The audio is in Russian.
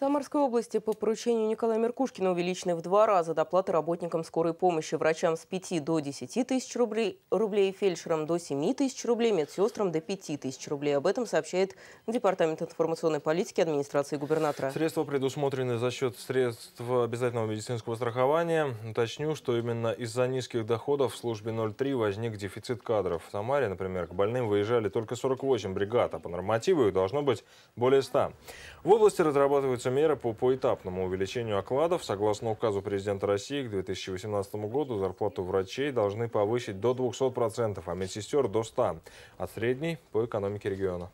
В Самарской области по поручению Николая Меркушкина увеличены в два раза доплаты работникам скорой помощи, врачам с 5 до 10 тысяч рублей, рублей, фельдшерам до 7 тысяч рублей, медсестрам до 5 тысяч рублей. Об этом сообщает Департамент информационной политики администрации губернатора. Средства предусмотрены за счет средств обязательного медицинского страхования. Уточню, что именно из-за низких доходов в службе 03 возник дефицит кадров. В Самаре, например, к больным выезжали только 48 бригад, а по нормативу их должно быть более 100. В области разрабатываются Принимаются меры по поэтапному увеличению окладов. Согласно указу президента России, к 2018 году зарплату врачей должны повысить до 200%, а медсестер до 100%, а средний по экономике региона.